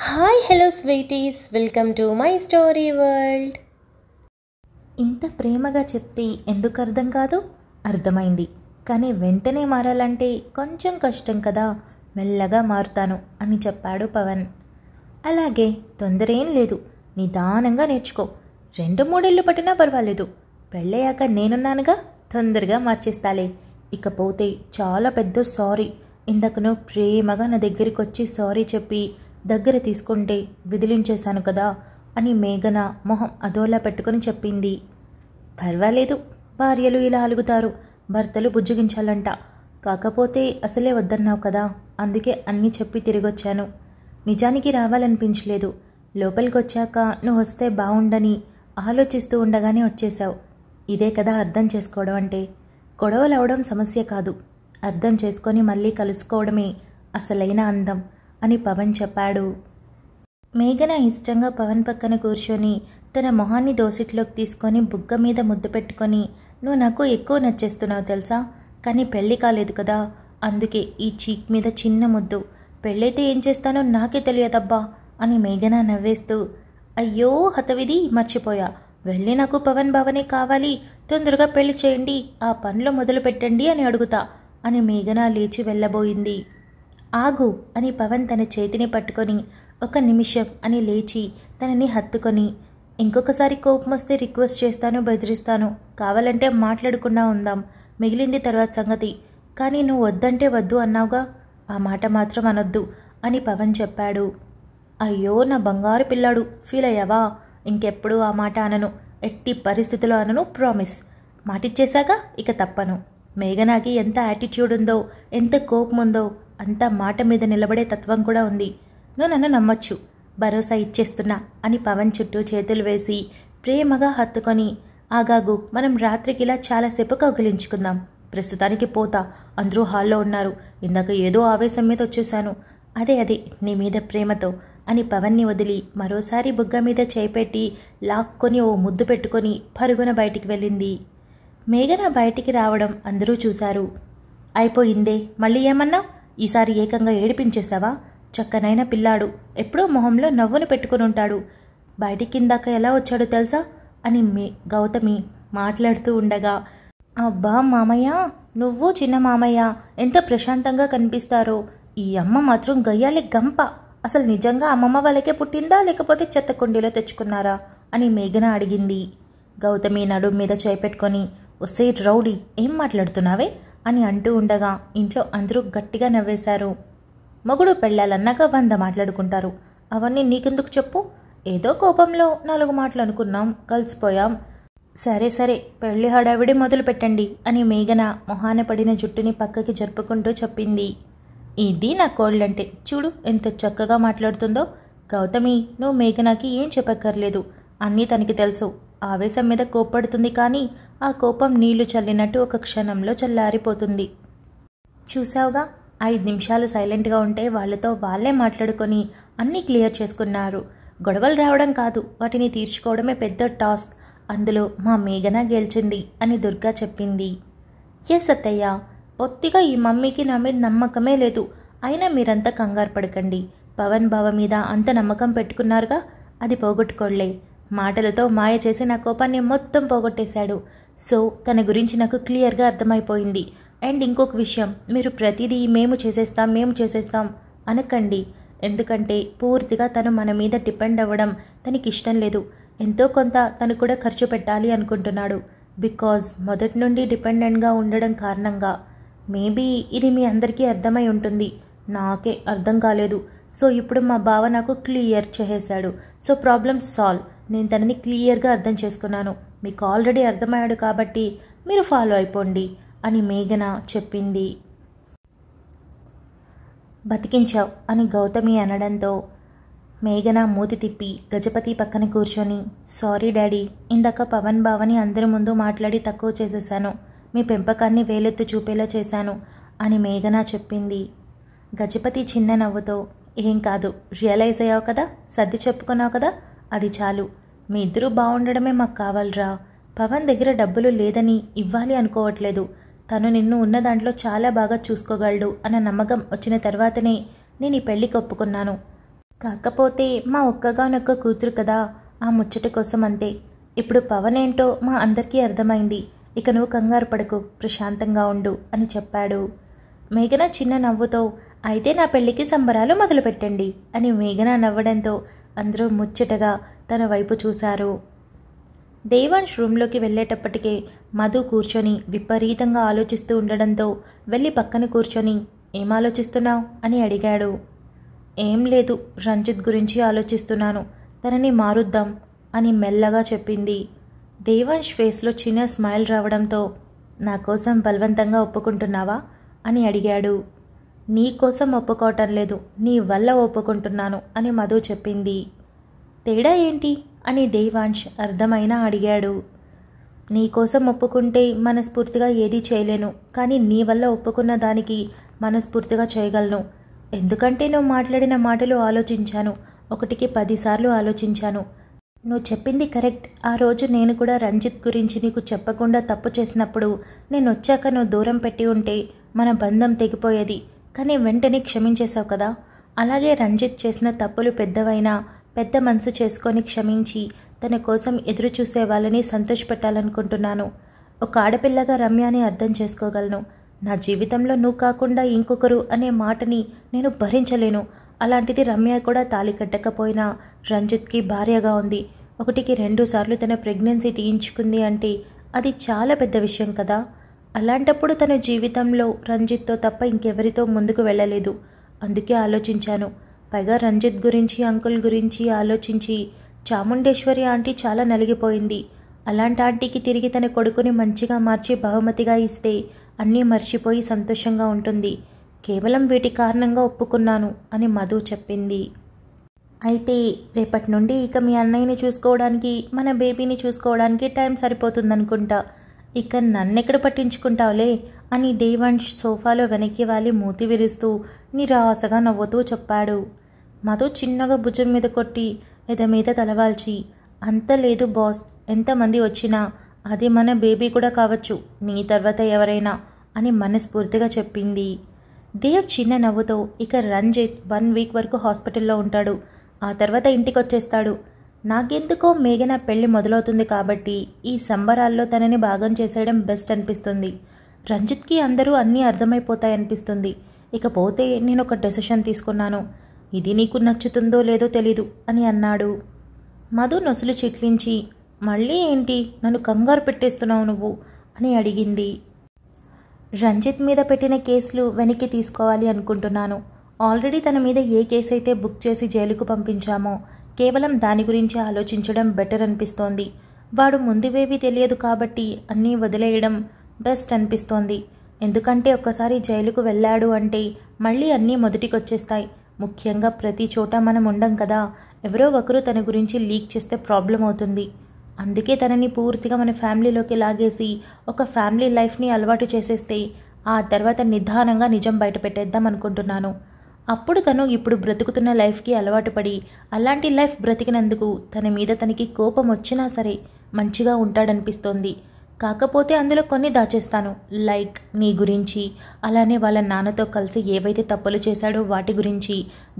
hi hello sweeties welcome to my story world ఇంత ప్రేమగా చెప్తే ఎందుకు అర్థం కాదు అర్థమైంది కానీ వెంటనే మారాలంటే కొంచెం కష్టం కదా మెల్లగా మారుతాను అని చెప్పాడు పవన్ అలాగే తొందర ఏం లేదు నిదానంగా నేర్చుకో రెండు మూడేళ్ళు పట్టినా పర్వాలేదు పెళ్ళయ్యాక నేనున్నానుగా తొందరగా మార్చేస్తాలే ఇకపోతే చాలా పెద్ద సారీ ఇందాకను ప్రేమగా నా దగ్గరికి వచ్చి సారీ చెప్పి దగ్గర తీసుకుంటే విదిలించేశాను కదా అని మేఘన మొహం అదోలా పెట్టుకుని చెప్పింది పర్వాలేదు భార్యలు ఇలా అలుగుతారు భర్తలు బుజ్జగించాలంట కాకపోతే అసలే వద్దన్నావు కదా అందుకే అన్నీ చెప్పి తిరిగొచ్చాను నిజానికి రావాలనిపించలేదు లోపలికి వచ్చాక నువ్వు వస్తే బావుండని ఆలోచిస్తూ ఉండగానే వచ్చేశావు ఇదే కదా అర్థం చేసుకోవడం అంటే గొడవలు అవడం సమస్య కాదు అర్థం చేసుకొని మళ్ళీ కలుసుకోవడమే అసలైన అందం అని పవన్ చెప్పాడు మేఘన ఇష్టంగా పవన్ పక్కన కూర్చొని తన మొహాన్ని దోసిట్లోకి తీసుకొని బుగ్గ మీద ముద్దు పెట్టుకొని నువ్వు నాకు ఎక్కువ నచ్చేస్తున్నావు తెలుసా కానీ పెళ్ళి కాలేదు కదా అందుకే ఈ చీక్ మీద చిన్న ముద్దు పెళ్ళైతే ఏం చేస్తానో నాకే తెలియదబ్బా అని మేఘన నవ్వేస్తూ అయ్యో హతవిధి మర్చిపోయా వెళ్ళి నాకు పవన్ భవనే కావాలి తొందరగా పెళ్లి చేయండి ఆ పనులు మొదలు పెట్టండి అని అడుగుతా అని మేఘన లేచి వెళ్ళబోయింది ఆగు అని పవన్ తన చేతిని పట్టుకొని ఒక నిమిషం అని లేచి తనని హత్తుకొని ఇంకొకసారి కోపం వస్తే రిక్వెస్ట్ చేస్తాను బెదిరిస్తాను కావాలంటే మాట్లాడకుండా ఉందాం మిగిలింది తర్వాత సంగతి కానీ నువ్వు వద్దంటే వద్దు అన్నావుగా ఆ మాట మాత్రం అనొద్దు అని పవన్ చెప్పాడు అయ్యో నా బంగారు పిల్లాడు ఫీల్ అయ్యావా ఇంకెప్పుడు ఆ మాట అనను ఎట్టి పరిస్థితిలో అనను ప్రామిస్ మాటిచ్చేశాక ఇక తప్పను మేఘనాకి ఎంత యాటిట్యూడ్ ఉందో ఎంత కోపం ఉందో అంతా మాట మీద నిలబడే తత్వం కూడా ఉంది నువ్వు నన్ను నమ్మొచ్చు భరోసా ఇచ్చేస్తున్నా అని పవన్ చుట్టూ చేతులు వేసి ప్రేమగా హత్తుకొని ఆగాగు మనం రాత్రికి ఇలా చాలాసేపు కౌగిలించుకుందాం ప్రస్తుతానికి పోతా అందరూ హాల్లో ఉన్నారు ఇందాక ఏదో ఆవేశం మీద వచ్చేశాను అదే అదే నీ మీద ప్రేమతో అని పవన్ని వదిలి మరోసారి బుగ్గ మీద చేపెట్టి లాక్కొని ఓ ముద్దు పెట్టుకొని పరుగున బయటికి వెళ్ళింది మేఘన బయటికి రావడం అందరూ చూశారు అయిపోయిందే మళ్ళీ ఏమన్నా ఈసారి ఏకంగా ఏడిపించేశావా చక్కనైన పిల్లాడు ఎప్పుడో మొహంలో నవ్వును పెట్టుకుని ఉంటాడు బయటి కిందాక ఎలా వచ్చాడో తెలుసా అని మీ గౌతమి మాట్లాడుతూ ఉండగా అబ్బా మామయ్య నువ్వు చిన్న మామయ్య ఎంత ప్రశాంతంగా కనిపిస్తారో ఈ అమ్మ మాత్రం గయ్యాలి గంప అసలు నిజంగా అమ్మమ్మ వాళ్ళకే పుట్టిందా లేకపోతే చెత్త కుండీలో తెచ్చుకున్నారా అని మేఘన అడిగింది గౌతమి నడుం మీద చేపెట్టుకొని వస్తే రౌడీ ఏం మాట్లాడుతున్నావే అని అంటూ ఉండగా ఇంట్లో అందరూ గట్టిగా నవ్వేశారు మొగుడు పెళ్ళాలన్నాక వంద మాట్లాడుకుంటారు అవన్నీ నీకెందుకు చెప్పు ఏదో కోపంలో నాలుగు మాటలు అనుకున్నాం కలిసిపోయాం సరే సరే పెళ్లి హడావిడి మొదలు పెట్టండి అని మేఘన మొహాన పడిన జుట్టుని పక్కకి జరుపుకుంటూ చెప్పింది ఇది నా కోళ్ళంటే చూడు ఎంత చక్కగా మాట్లాడుతుందో గౌతమి నువ్వు మేఘనాకి ఏం చెప్పక్కర్లేదు అన్నీ తనకి తెలుసు ఆవేశం మీద కోప్పడుతుంది కానీ ఆ కోపం నీళ్లు చల్లినట్టు ఒక క్షణంలో చల్లారిపోతుంది చూసావుగా ఐదు నిమిషాలు సైలెంట్గా ఉంటే వాళ్ళతో వాళ్ళే మాట్లాడుకొని అన్నీ క్లియర్ చేసుకున్నారు గొడవలు రావడం కాదు వాటిని తీర్చుకోవడమే పెద్ద టాస్క్ అందులో మా మేఘన గెలిచింది అని దుర్గా చెప్పింది ఎస్ అత్తయ్య పొత్తిగా ఈ మమ్మీకి నా మీద నమ్మకమే లేదు అయినా మీరంతా కంగారు పడకండి పవన్ బావ మీద అంత నమ్మకం పెట్టుకున్నారుగా అది పోగొట్టుకోలే మాటలతో మాయ చేసి నా కోపాన్ని మొత్తం పోగొట్టేశాడు సో తన గురించి నాకు క్లియర్గా అర్థమైపోయింది అండ్ ఇంకొక విషయం మీరు ప్రతిదీ మేము చేసేస్తాం మేము చేసేస్తాం అనకండి ఎందుకంటే పూర్తిగా తను మన మీద డిపెండ్ అవ్వడం తనకి ఇష్టం లేదు ఎంతో కొంత తను కూడా ఖర్చు పెట్టాలి అనుకుంటున్నాడు బికాజ్ మొదటి నుండి డిపెండెంట్గా ఉండడం కారణంగా మేబీ ఇది మీ అందరికీ అర్థమై ఉంటుంది నాకే అర్థం కాలేదు సో ఇప్పుడు మా బావ నాకు క్లియర్ చేసేశాడు సో ప్రాబ్లమ్ సాల్వ్ నేను తనని క్లియర్గా అర్థం చేసుకున్నాను మీకు ఆల్రెడీ అర్థమయ్యాడు కాబట్టి మీరు ఫాలో అయిపోండి అని మేఘన చెప్పింది బతికించావు అని గౌతమి అనడంతో మేఘన మూతి తిప్పి గజపతి పక్కన కూర్చొని సారీ డాడీ ఇందాక పవన్ బావని అందరి ముందు మాట్లాడి తక్కువ చేసేసాను మీ పెంపకాన్ని వేలెత్తు చూపేలా చేశాను అని మేఘన చెప్పింది గజపతి చిన్న నవ్వుతో ఏం కాదు రియలైజ్ అయ్యావు కదా సర్ది చెప్పుకున్నావు కదా అది చాలు మీ ఇద్దరూ బాగుండడమే మాకు కావాలరా పవన్ దగ్గర డబ్బులు లేదని ఇవ్వాలి అనుకోవట్లేదు తను నిన్ను ఉన్న దాంట్లో చాలా బాగా చూసుకోగలడు అన్న నమ్మకం వచ్చిన తర్వాతనే నేను ఈ పెళ్లికి ఒప్పుకున్నాను కాకపోతే మా ఒక్కగానొక్క కూతురు కదా ఆ ముచ్చట కోసం అంతే ఇప్పుడు పవన్ ఏంటో మా అందరికీ అర్థమైంది ఇక నువ్వు కంగారు పడకు ప్రశాంతంగా ఉండు అని చెప్పాడు మేఘన చిన్న నవ్వుతో అయితే నా పెళ్లికి సంబరాలు మొదలుపెట్టండి అని మేఘన నవ్వడంతో అందరూ ముచ్చటగా తన వైపు చూశారు దేవాన్ష్ రూమ్లోకి వెళ్ళేటప్పటికే మధు కూర్చొని విపరీతంగా ఆలోచిస్తూ ఉండడంతో వెళ్ళి పక్కన కూర్చొని ఏం ఆలోచిస్తున్నావు అని అడిగాడు ఏం లేదు రంజిత్ గురించి ఆలోచిస్తున్నాను తనని మారుద్దాం అని మెల్లగా చెప్పింది దేవాన్ష్ ఫేస్లో చిన్న స్మైల్ రావడంతో నా కోసం బలవంతంగా ఒప్పుకుంటున్నావా అని అడిగాడు నీ కోసం ఒప్పుకోవటం లేదు నీ వల్ల ఒప్పుకుంటున్నాను అని మధు చెప్పింది తేడా ఏంటి అని దేవాంష్ అర్థమైనా అడిగాడు నీకోసం ఒప్పుకుంటే మనస్ఫూర్తిగా ఏదీ చేయలేను కానీ నీ వల్ల ఒప్పుకున్న దానికి మనస్ఫూర్తిగా చేయగలను ఎందుకంటే నువ్వు మాట్లాడిన మాటలు ఆలోచించాను ఒకటికి పదిసార్లు ఆలోచించాను నువ్వు చెప్పింది కరెక్ట్ ఆ రోజు నేను కూడా రంజిత్ గురించి నీకు చెప్పకుండా తప్పు చేసినప్పుడు నేను వచ్చాక నువ్వు దూరం పెట్టి ఉంటే మన బంధం తెగిపోయేది కానీ వెంటనే క్షమించేశావు కదా అలాగే రంజిత్ చేసిన తప్పులు పెద్దవైనా పెద్ద మనసు చేసుకొని క్షమించి తన కోసం ఎదురు చూసే వాళ్ళని సంతోషపెట్టాలనుకుంటున్నాను ఒక ఆడపిల్లగా రమ్యాని అర్థం చేసుకోగలను నా జీవితంలో నువ్వు కాకుండా ఇంకొకరు అనే మాటని నేను భరించలేను అలాంటిది రమ్య కూడా తాలి కట్టకపోయినా రంజిత్కి భార్యగా ఉంది ఒకటికి రెండు సార్లు తన ప్రెగ్నెన్సీ తీయించుకుంది అంటే అది చాలా పెద్ద విషయం కదా అలాంటప్పుడు తన జీవితంలో రంజిత్తో తప్ప ఇంకెవరితో ముందుకు వెళ్ళలేదు అందుకే ఆలోచించాను పైగా రంజిత్ గురించి అంకుల్ గురించి ఆలోచించి చాముండేశ్వరి ఆంటీ చాలా నలిగిపోయింది అలాంటి ఆంటీకి తిరిగి తన కొడుకుని మంచిగా మార్చి బహుమతిగా ఇస్తే అన్నీ మర్చిపోయి సంతోషంగా ఉంటుంది కేవలం వీటి కారణంగా ఒప్పుకున్నాను అని మధు చెప్పింది అయితే రేపటి నుండి ఇక మీ అన్నయ్యని చూసుకోవడానికి మన బేబీని చూసుకోవడానికి టైం సరిపోతుందనుకుంటా ఇక నన్నెక్కడ పట్టించుకుంటావులే అని దేవాంష్ సోఫాలో వెనక్కి వాలి మూతి విరుస్తూ నిరాశగా నవ్వుతూ చెప్పాడు మధు చిన్నగా భుజం మీద కొట్టి మీద మీద తలవాల్చి అంత లేదు బాస్ ఎంతమంది వచ్చినా అది మన బేబీ కూడా కావచ్చు నీ తర్వాత ఎవరైనా అని మనస్ఫూర్తిగా చెప్పింది దేవ్ చిన్న నవ్వుతో ఇక రంజిత్ వన్ వీక్ వరకు హాస్పిటల్లో ఉంటాడు ఆ తర్వాత ఇంటికి వచ్చేస్తాడు నాకెందుకో మేఘన పెళ్లి మొదలవుతుంది కాబట్టి ఈ సంబరాల్లో తనని భాగం చేసేయడం బెస్ట్ అనిపిస్తుంది రంజిత్కి అందరూ అన్నీ అర్థమైపోతాయనిపిస్తుంది ఇకపోతే నేను ఒక డెసిషన్ తీసుకున్నాను ఇది నీకు నచ్చుతుందో లేదో తెలీదు అని అన్నాడు మధు నొసులు చిట్లించి మళ్ళీ ఏంటి నన్ను కంగారు పెట్టేస్తున్నావు నువ్వు అని అడిగింది రంజిత్ మీద పెట్టిన కేసులు వెనక్కి తీసుకోవాలి అనుకుంటున్నాను ఆల్రెడీ తన మీద ఏ కేసు అయితే బుక్ చేసి జైలుకు పంపించామో కేవలం దాని గురించి ఆలోచించడం బెటర్ అనిపిస్తోంది వాడు ముందువేవి తెలియదు కాబట్టి అన్నీ వదిలేయడం బెస్ట్ అనిపిస్తోంది ఎందుకంటే ఒక్కసారి జైలుకు వెళ్ళాడు అంటే మళ్ళీ అన్నీ మొదటికొచ్చేస్తాయి ముఖ్యంగా ప్రతి చోట మనం ఉండం కదా ఎవరో ఒకరు తన గురించి లీక్ చేస్తే ప్రాబ్లం అవుతుంది అందుకే తనని పూర్తిగా మన ఫ్యామిలీలోకి లాగేసి ఒక ఫ్యామిలీ లైఫ్ని అలవాటు చేసేస్తే ఆ తర్వాత నిదానంగా నిజం బయట పెట్టేద్దాం అనుకుంటున్నాను అప్పుడు తను ఇప్పుడు బ్రతుకుతున్న లైఫ్కి అలవాటు పడి అలాంటి లైఫ్ బ్రతికినందుకు తన మీద తనకి కోపం వచ్చినా సరే మంచిగా ఉంటాడనిపిస్తోంది కాకపోతే అందులో కొన్ని దాచేస్తాను లైక్ నీ గురించి అలానే వాళ్ళ నాన్నతో కలిసి ఏవైతే తప్పులు చేశాడో వాటి గురించి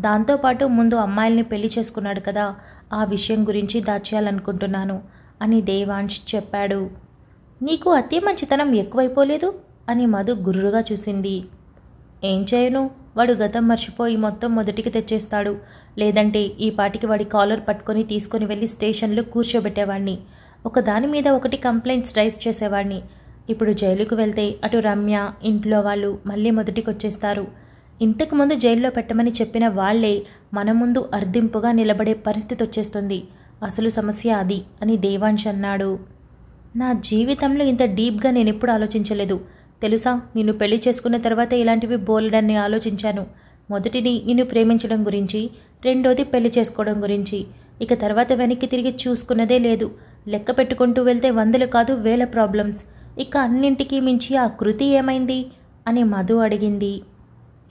దాంతోపాటు ముందు అమ్మాయిల్ని పెళ్లి చేసుకున్నాడు కదా ఆ విషయం గురించి దాచేయాలనుకుంటున్నాను అని దేవాన్ష్ చెప్పాడు నీకు అతి మంచితనం ఎక్కువైపోలేదు అని మధు గుర్రుగా చూసింది ఏం చేయను వాడు గతం మర్చిపోయి మొత్తం మొదటికి తెచ్చేస్తాడు లేదంటే ఈ పాటికి వాడి కాలర్ పట్టుకొని తీసుకుని వెళ్ళి స్టేషన్లో కూర్చోబెట్టేవాణ్ణి ఒకదాని మీద ఒకటి కంప్లైంట్స్ రైజ్ చేసేవాడిని ఇప్పుడు జైలుకు వెళ్తే అటు రమ్య ఇంట్లో వాళ్ళు మళ్ళీ మొదటికొచ్చేస్తారు ఇంతకుముందు జైల్లో పెట్టమని చెప్పిన వాళ్లే మన ముందు అర్ధింపుగా నిలబడే పరిస్థితి వచ్చేస్తుంది అసలు సమస్య అది అని దేవాంశ్ అన్నాడు నా జీవితంలో ఇంత డీప్గా నేను ఎప్పుడు ఆలోచించలేదు తెలుసా నిన్ను పెళ్లి చేసుకున్న తర్వాత ఇలాంటివి బోలెడన్ని ఆలోచించాను మొదటిది నిన్ను ప్రేమించడం గురించి రెండోది పెళ్లి చేసుకోవడం గురించి ఇక తర్వాత వెనక్కి తిరిగి చూసుకున్నదే లేదు లెక్క పెట్టుకుంటూ వెళ్తే వందలు కాదు వేల ప్రాబ్లమ్స్ ఇక అన్నింటికి మించి ఆ కృతి ఏమైంది అని మధు అడిగింది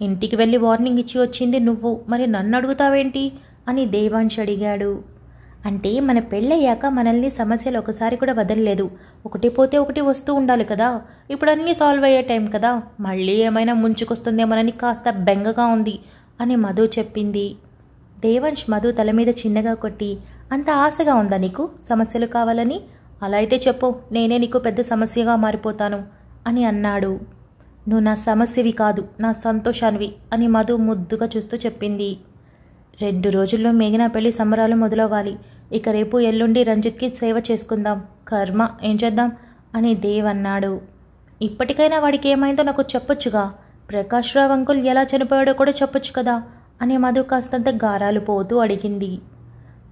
ఇంటికి వెళ్ళి వార్నింగ్ ఇచ్చి వచ్చింది నువ్వు మరి నన్ను అడుగుతావేంటి అని దేవాంశ్ అడిగాడు అంటే మన పెళ్ళయ్యాక మనల్ని సమస్యలు ఒకసారి కూడా వదలలేదు ఒకటి పోతే ఒకటి వస్తూ ఉండాలి కదా ఇప్పుడు అన్నీ సాల్వ్ అయ్యే టైం కదా మళ్ళీ ఏమైనా ముంచుకొస్తుందేమోనని కాస్త బెంగగా ఉంది అని మధు చెప్పింది దేవంశ్ మధు తల మీద చిన్నగా కొట్టి అంత ఆశగా ఉందా నీకు సమస్యలు కావాలని అలా అయితే చెప్పు నేనే నీకు పెద్ద సమస్యగా మారిపోతాను అని అన్నాడు నువ్వు నా సమస్యవి కాదు నా సంతోషానివి అని మధు ముద్దుగా చూస్తూ చెప్పింది రెండు రోజుల్లో మేఘన పెళ్లి సంబరాలు మొదలవ్వాలి ఇక రేపు ఎల్లుండి రంజిత్కి సేవ చేసుకుందాం కర్మ ఏం చేద్దాం అని దేవ్ అన్నాడు ఇప్పటికైనా వాడికి ఏమైందో నాకు చెప్పొచ్చుగా ప్రకాష్ రావు అంకుల్ ఎలా చనిపోయాడో కూడా చెప్పొచ్చు కదా అని మధు కాస్తంత గారాలు పోతూ అడిగింది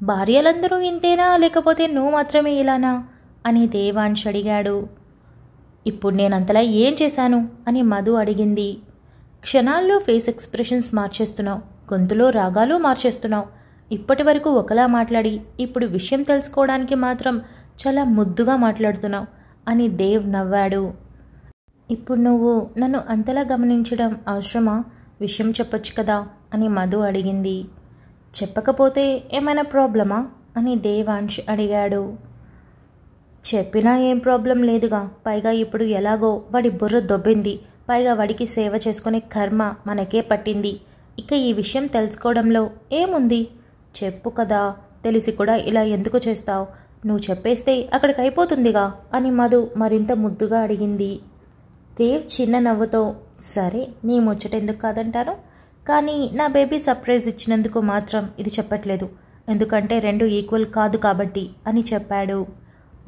భార్యలందరూ ఇంతేనా లేకపోతే నువ్వు మాత్రమే ఇలానా అని దేవాన్ష్ అడిగాడు ఇప్పుడు నేనంతలా ఏం చేశాను అని మధు అడిగింది క్షణాల్లో ఫేస్ ఎక్స్ప్రెషన్స్ మార్చేస్తున్నావు గొంతులో రాగాలు మార్చేస్తున్నావు ఇప్పటి వరకు ఒకలా మాట్లాడి ఇప్పుడు విషయం తెలుసుకోవడానికి మాత్రం చాలా ముద్దుగా మాట్లాడుతున్నావు అని దేవ్ నవ్వాడు ఇప్పుడు నువ్వు నన్ను అంతలా గమనించడం అవసరమా విషయం చెప్పొచ్చు కదా అని మధు అడిగింది చెప్పకపోతే ఏమైనా ప్రాబ్లమా అని దేవాంష్ అడిగాడు చెప్పినా ఏం ప్రాబ్లం లేదుగా పైగా ఇప్పుడు ఎలాగో వాడి బుర్ర దొబ్బింది పైగా వాడికి సేవ చేసుకునే కర్మ మనకే పట్టింది ఇక ఈ విషయం తెలుసుకోవడంలో ఏముంది చెప్పు కదా తెలిసి కూడా ఇలా ఎందుకు చేస్తావు నువ్వు చెప్పేస్తే అక్కడికి అయిపోతుందిగా అని మధు మరింత ముద్దుగా అడిగింది దేవ్ చిన్న నవ్వుతో సరే నీ ముచ్చట ఎందుకు కాదంటాను కానీ నా బేబీ సర్ప్రైజ్ ఇచ్చినందుకు మాత్రం ఇది చెప్పట్లేదు ఎందుకంటే రెండు ఈక్వల్ కాదు కాబట్టి అని చెప్పాడు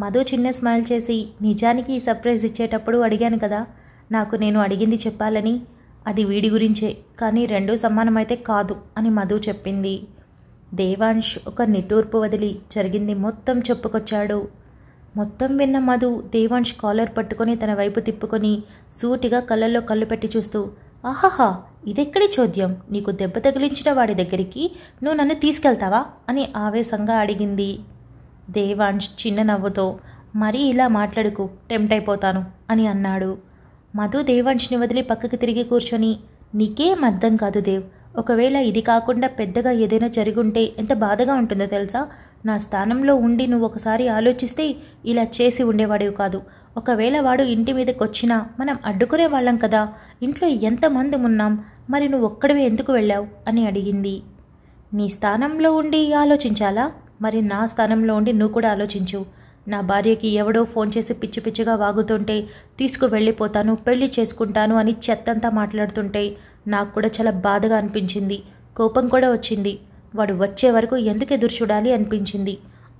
మధు చిన్న స్మైల్ చేసి నిజానికి ఈ సర్ప్రైజ్ ఇచ్చేటప్పుడు అడిగాను కదా నాకు నేను అడిగింది చెప్పాలని అది వీడి గురించే కానీ రెండూ సమానమైతే కాదు అని మధు చెప్పింది దేవాంష్ ఒక నిట్టూర్పు వదిలి జరిగింది మొత్తం చెప్పుకొచ్చాడు మొత్తం విన్న మధు దేవాంష్ కాలర్ పట్టుకొని తన వైపు తిప్పుకొని సూటిగా కళ్ళల్లో కళ్ళు పెట్టి చూస్తూ ఆహాహా ఇదెక్కడి చోద్యం నీకు దెబ్బ తగిలించిన వాడి దగ్గరికి నువ్వు నన్ను తీసుకెళ్తావా అని ఆవేశంగా అడిగింది దేవాంశ్ చిన్న నవ్వుతో మరీ ఇలా మాట్లాడుకు టెంప్ట్ అయిపోతాను అని అన్నాడు మధు దేవాంశ్ని వదిలి పక్కకి తిరిగి కూర్చొని నీకేం అర్థం కాదు దేవ్ ఒకవేళ ఇది కాకుండా పెద్దగా ఏదైనా ఉంటే ఎంత బాధగా ఉంటుందో తెలుసా నా స్థానంలో ఉండి నువ్వు ఒకసారి ఆలోచిస్తే ఇలా చేసి ఉండేవాడివి కాదు ఒకవేళ వాడు ఇంటి మీదకి వచ్చినా మనం అడ్డుకునే వాళ్ళం కదా ఇంట్లో ఎంతమంది ఉన్నాం మరి నువ్వు ఒక్కడివే ఎందుకు వెళ్ళావు అని అడిగింది నీ స్థానంలో ఉండి ఆలోచించాలా మరి నా స్థానంలో ఉండి నువ్వు కూడా ఆలోచించు నా భార్యకి ఎవడో ఫోన్ చేసి పిచ్చి పిచ్చిగా వాగుతుంటే తీసుకు వెళ్ళిపోతాను పెళ్లి చేసుకుంటాను అని చెత్తంతా మాట్లాడుతుంటే నాకు కూడా చాలా బాధగా అనిపించింది కోపం కూడా వచ్చింది వాడు వచ్చే వరకు ఎందుకు ఎదురు చూడాలి అనిపించింది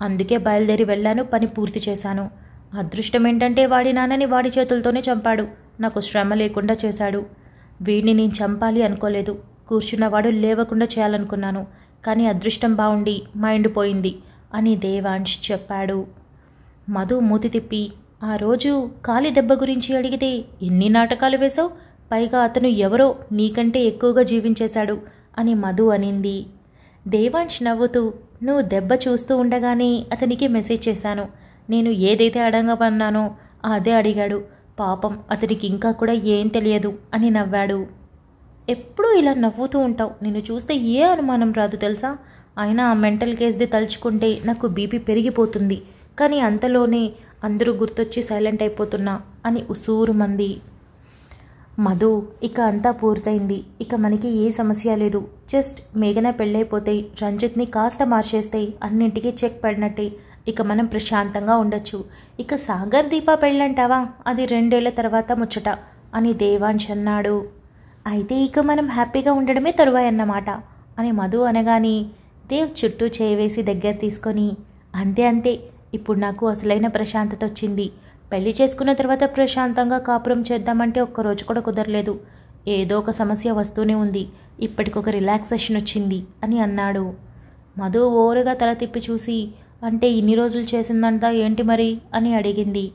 అందుకే బయలుదేరి వెళ్ళాను పని పూర్తి చేశాను అదృష్టం ఏంటంటే వాడి నాన్నని వాడి చేతులతోనే చంపాడు నాకు శ్రమ లేకుండా చేశాడు వీడిని నేను చంపాలి అనుకోలేదు కూర్చున్నవాడు లేవకుండా చేయాలనుకున్నాను కానీ అదృష్టం బాగుండి మైండ్ పోయింది అని దేవాన్ష్ చెప్పాడు మధు మూతి తిప్పి ఆ రోజు కాలి దెబ్బ గురించి అడిగితే ఎన్ని నాటకాలు వేశావు పైగా అతను ఎవరో నీకంటే ఎక్కువగా జీవించేశాడు అని మధు అనింది దేవాన్ష్ నవ్వుతూ నువ్వు దెబ్బ చూస్తూ ఉండగానే అతనికి మెసేజ్ చేశాను నేను ఏదైతే అడంగా పన్నానో అదే అడిగాడు పాపం అతనికి ఇంకా కూడా ఏం తెలియదు అని నవ్వాడు ఎప్పుడూ ఇలా నవ్వుతూ ఉంటావు నిన్ను చూస్తే ఏ అనుమానం రాదు తెలుసా అయినా ఆ మెంటల్ కేస్ది తలుచుకుంటే నాకు బీపీ పెరిగిపోతుంది కానీ అంతలోనే అందరూ గుర్తొచ్చి సైలెంట్ అయిపోతున్నా అని ఉసూరు మంది మధు ఇక అంతా పూర్తయింది ఇక మనకి ఏ సమస్య లేదు జస్ట్ మేఘన పెళ్ళైపోతే రంజిత్ని కాస్త మార్చేస్తే అన్నింటికీ చెక్ పడినట్టే ఇక మనం ప్రశాంతంగా ఉండొచ్చు ఇక సాగర్ దీప పెళ్ళంటావా అది రెండేళ్ల తర్వాత ముచ్చట అని దేవాంశ్ అన్నాడు అయితే ఇక మనం హ్యాపీగా ఉండడమే అన్నమాట అని మధు అనగాని దేవ్ చుట్టూ చేయవేసి దగ్గర తీసుకొని అంతే అంతే ఇప్పుడు నాకు అసలైన ప్రశాంతత వచ్చింది పెళ్లి చేసుకున్న తర్వాత ప్రశాంతంగా కాపురం చేద్దామంటే ఒక్కరోజు కూడా కుదరలేదు ఏదో ఒక సమస్య వస్తూనే ఉంది ఇప్పటికొక రిలాక్సేషన్ వచ్చింది అని అన్నాడు మధు ఓరుగా తల తిప్పి చూసి అంటే ఇన్ని రోజులు చేసిందంతా ఏంటి మరి అని అడిగింది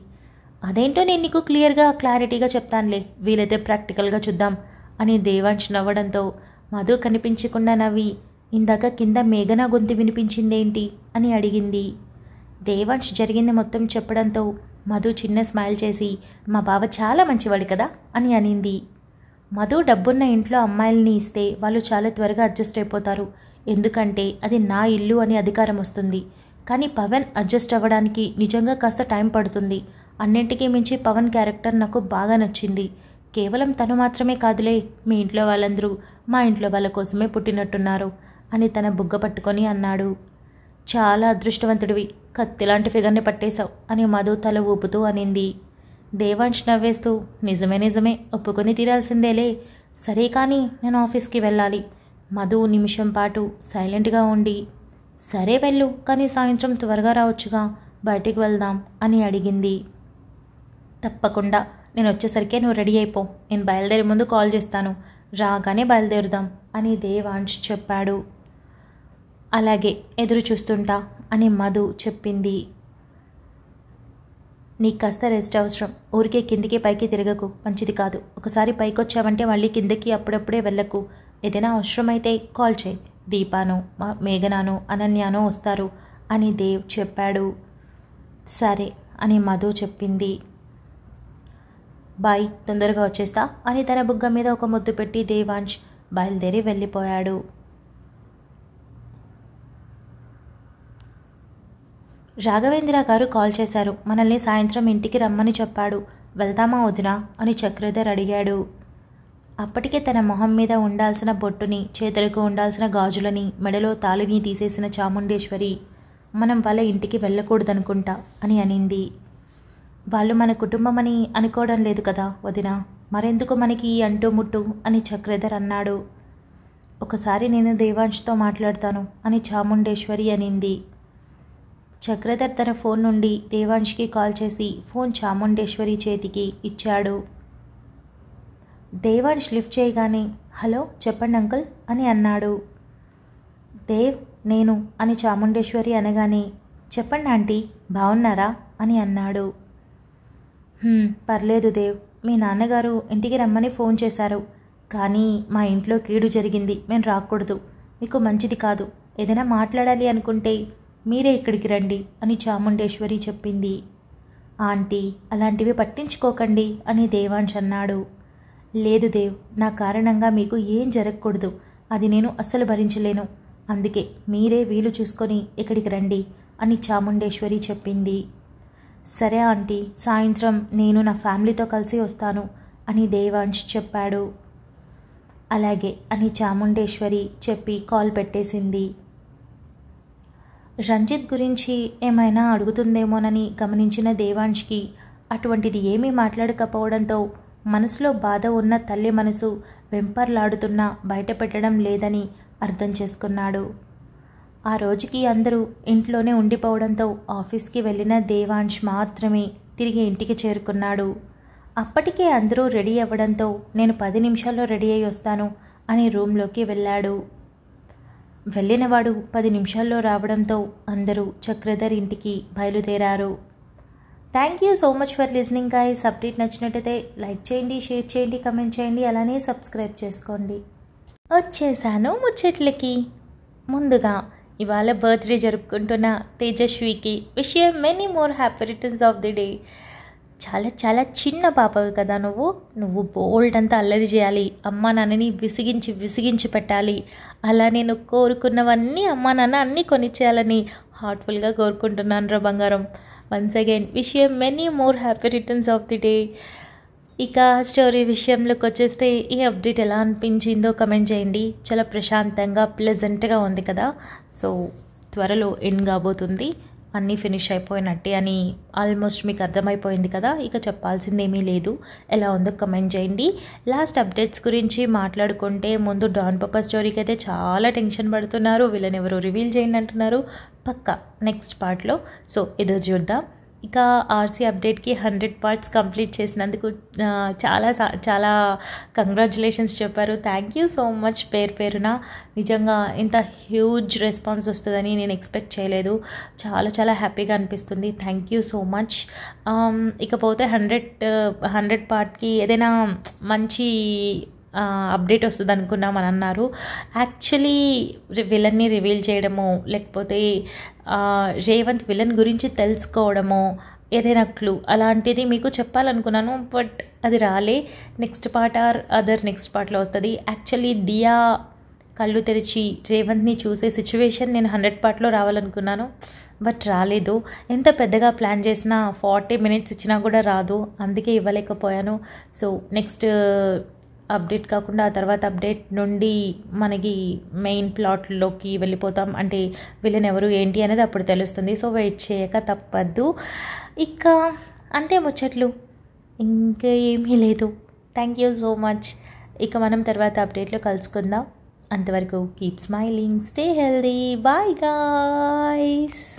అదేంటో నేను నీకు క్లియర్గా క్లారిటీగా చెప్తానులే వీలైతే ప్రాక్టికల్గా చూద్దాం అని దేవాంష్ నవ్వడంతో మధు కనిపించకుండా నవ్వి ఇందాక కింద మేఘన గొంతు వినిపించిందేంటి అని అడిగింది దేవాంష్ జరిగింది మొత్తం చెప్పడంతో మధు చిన్న స్మైల్ చేసి మా బావ చాలా మంచివాడు కదా అని అనింది మధు డబ్బున్న ఇంట్లో అమ్మాయిల్ని ఇస్తే వాళ్ళు చాలా త్వరగా అడ్జస్ట్ అయిపోతారు ఎందుకంటే అది నా ఇల్లు అని అధికారం వస్తుంది కానీ పవన్ అడ్జస్ట్ అవ్వడానికి నిజంగా కాస్త టైం పడుతుంది అన్నింటికీ మించి పవన్ క్యారెక్టర్ నాకు బాగా నచ్చింది కేవలం తను మాత్రమే కాదులే మీ ఇంట్లో వాళ్ళందరూ మా ఇంట్లో వాళ్ళ కోసమే పుట్టినట్టున్నారు అని తన బుగ్గ పట్టుకొని అన్నాడు చాలా అదృష్టవంతుడివి కత్తిలాంటి ఫిగర్ని పట్టేశావు అని మధు తల ఊపుతూ అనింది దేవాంష్ నవ్వేస్తూ నిజమే నిజమే ఒప్పుకొని తీరాల్సిందేలే సరే కానీ నేను ఆఫీస్కి వెళ్ళాలి మధు నిమిషం పాటు సైలెంట్గా ఉండి సరే వెళ్ళు కానీ సాయంత్రం త్వరగా రావచ్చుగా బయటికి వెళ్దాం అని అడిగింది తప్పకుండా నేను వచ్చేసరికే నువ్వు రెడీ అయిపో నేను బయలుదేరే ముందు కాల్ చేస్తాను రాగానే బయలుదేరుదాం అని దేవాంష్ చెప్పాడు అలాగే ఎదురు చూస్తుంటా అని మధు చెప్పింది నీకు కాస్త రెస్ట్ అవసరం ఊరికే కిందికి పైకి తిరగకు మంచిది కాదు ఒకసారి పైకి వచ్చావంటే మళ్ళీ కిందకి అప్పుడప్పుడే వెళ్ళకు ఏదైనా అవసరమైతే కాల్ చేయి దీపాను మేఘనాను అనన్యాను వస్తారు అని దేవ్ చెప్పాడు సరే అని మధు చెప్పింది బాయ్ తొందరగా వచ్చేస్తా అని తన బుగ్గ మీద ఒక ముద్దు పెట్టి దేవాంష్ బయలుదేరి వెళ్ళిపోయాడు రాఘవేంద్ర గారు కాల్ చేశారు మనల్ని సాయంత్రం ఇంటికి రమ్మని చెప్పాడు వెళ్తామా వదినా అని చక్రధర్ అడిగాడు అప్పటికే తన మొహం మీద ఉండాల్సిన బొట్టుని చేతులకు ఉండాల్సిన గాజులని మెడలో తాళిని తీసేసిన చాముండేశ్వరి మనం వాళ్ళ ఇంటికి వెళ్ళకూడదనుకుంటా అని అనింది వాళ్ళు మన కుటుంబం అని అనుకోవడం లేదు కదా వదిన మరెందుకు మనకి ఈ అంటుముట్టు అని చక్రధర్ అన్నాడు ఒకసారి నేను దేవాంష్తో మాట్లాడతాను అని చాముండేశ్వరి అనింది చక్రధర్ తన ఫోన్ నుండి దేవాంష్కి కాల్ చేసి ఫోన్ చాముండేశ్వరి చేతికి ఇచ్చాడు దేవాడు లిఫ్ట్ చేయగానే హలో చెప్పండి అంకుల్ అని అన్నాడు దేవ్ నేను అని చాముండేశ్వరి అనగానే చెప్పండి ఆంటీ బాగున్నారా అని అన్నాడు పర్లేదు దేవ్ మీ నాన్నగారు ఇంటికి రమ్మని ఫోన్ చేశారు కానీ మా ఇంట్లో కీడు జరిగింది మేము రాకూడదు మీకు మంచిది కాదు ఏదైనా మాట్లాడాలి అనుకుంటే మీరే ఇక్కడికి రండి అని చాముండేశ్వరి చెప్పింది ఆంటీ అలాంటివి పట్టించుకోకండి అని దేవాంశ్ అన్నాడు లేదు దేవ్ నా కారణంగా మీకు ఏం జరగకూడదు అది నేను అస్సలు భరించలేను అందుకే మీరే వీలు చూసుకొని ఇక్కడికి రండి అని చాముండేశ్వరి చెప్పింది సరే ఆంటీ సాయంత్రం నేను నా ఫ్యామిలీతో కలిసి వస్తాను అని దేవాంష్ చెప్పాడు అలాగే అని చాముండేశ్వరి చెప్పి కాల్ పెట్టేసింది రంజిత్ గురించి ఏమైనా అడుగుతుందేమోనని గమనించిన దేవాంష్కి అటువంటిది ఏమీ మాట్లాడకపోవడంతో మనసులో బాధ ఉన్న తల్లి మనసు వెంపర్లాడుతున్నా బయటపెట్టడం లేదని అర్థం చేసుకున్నాడు ఆ రోజుకి అందరూ ఇంట్లోనే ఉండిపోవడంతో ఆఫీస్కి వెళ్ళిన దేవాంష్ మాత్రమే తిరిగి ఇంటికి చేరుకున్నాడు అప్పటికే అందరూ రెడీ అవ్వడంతో నేను పది నిమిషాల్లో రెడీ అయి వస్తాను అని రూమ్లోకి వెళ్ళాడు వెళ్ళినవాడు పది నిమిషాల్లో రావడంతో అందరూ చక్రధర్ ఇంటికి బయలుదేరారు thank you so much for listening guys update నచ్చినట్టయితే లైక్ చేయండి షేర్ చేయండి కమెంట్ చేయండి అలానే సబ్స్క్రైబ్ చేసుకోండి వచ్చేసాను ముచ్చట్లకి ముందుగా ఇవాళ బర్త్డే జరుపుకుంటున్న తేజస్వికి విషయం many more happy returns of the day చాలా చాలా చిన్న పాపవి కదా నువ్వు నువ్వు బోల్డ్ అంతా అల్లరి చేయాలి అమ్మా నాన్నని విసిగించి విసిగించి పెట్టాలి అలా నేను కోరుకున్నవన్నీ అమ్మా నాన్న అన్నీ కొనిచ్చేయాలని హార్ట్ఫుల్గా కోరుకుంటున్నాను రా బంగారం వన్స్ అగైన్ విషయం many more happy returns of the day ఇక స్టోరీ విషయంలోకి వచ్చేస్తే ఈ అప్డేట్ ఎలా అనిపించిందో కమెంట్ చేయండి చాలా ప్రశాంతంగా ప్లెజెంట్గా ఉంది కదా సో త్వరలో ఎండ్ కాబోతుంది అన్నీ ఫినిష్ అయిపోయినట్టే అని ఆల్మోస్ట్ మీకు అర్థమైపోయింది కదా ఇక చెప్పాల్సింది ఏమీ లేదు ఎలా ఉందో కమెంట్ చేయండి లాస్ట్ అప్డేట్స్ గురించి మాట్లాడుకుంటే ముందు డాన్ పప్ప స్టోరీకి అయితే చాలా టెన్షన్ పడుతున్నారు వీళ్ళని ఎవరు రివీల్ చేయండి అంటున్నారు పక్క నెక్స్ట్ పార్ట్లో సో ఎదురు చూద్దాం ఇక ఆర్సీ అప్డేట్కి హండ్రెడ్ పార్ట్స్ కంప్లీట్ చేసినందుకు చాలా చాలా కంగ్రాచులేషన్స్ చెప్పారు థ్యాంక్ యూ సో మచ్ పేరు పేరున నిజంగా ఇంత హ్యూజ్ రెస్పాన్స్ వస్తుందని నేను ఎక్స్పెక్ట్ చేయలేదు చాలా చాలా హ్యాపీగా అనిపిస్తుంది థ్యాంక్ యూ సో మచ్ ఇకపోతే హండ్రెడ్ హండ్రెడ్ పార్ట్కి ఏదైనా మంచి అప్డేట్ వస్తుంది అనుకున్నాం అని అన్నారు యాక్చువల్లీ విలన్ని రివీల్ చేయడము లేకపోతే రేవంత్ విలన్ గురించి తెలుసుకోవడము ఏదైనా క్లూ అలాంటిది మీకు చెప్పాలనుకున్నాను బట్ అది రాలే next part or other next పార్ట్లో వస్తుంది యాక్చువల్లీ దియా కళ్ళు తెరిచి రేవంత్ని చూసే సిచ్యువేషన్ నేను హండ్రెడ్ పార్ట్లో రావాలనుకున్నాను బట్ రాలేదు ఎంత పెద్దగా ప్లాన్ చేసినా ఫార్టీ మినిట్స్ ఇచ్చినా కూడా రాదు అందుకే ఇవ్వలేకపోయాను సో నెక్స్ట్ అప్డేట్ కాకుండా ఆ తర్వాత అప్డేట్ నుండి మనకి మెయిన్ ప్లాట్లోకి వెళ్ళిపోతాం అంటే వీళ్ళని ఎవరు ఏంటి అనేది అప్పుడు తెలుస్తుంది సో వెయిట్ చేయక తప్పద్దు ఇక అంతే ముచ్చట్లు ఇంకా ఏమీ లేదు థ్యాంక్ యూ సో మచ్ ఇక మనం తర్వాత అప్డేట్లో కలుసుకుందాం అంతవరకు keep smiling stay healthy bye guys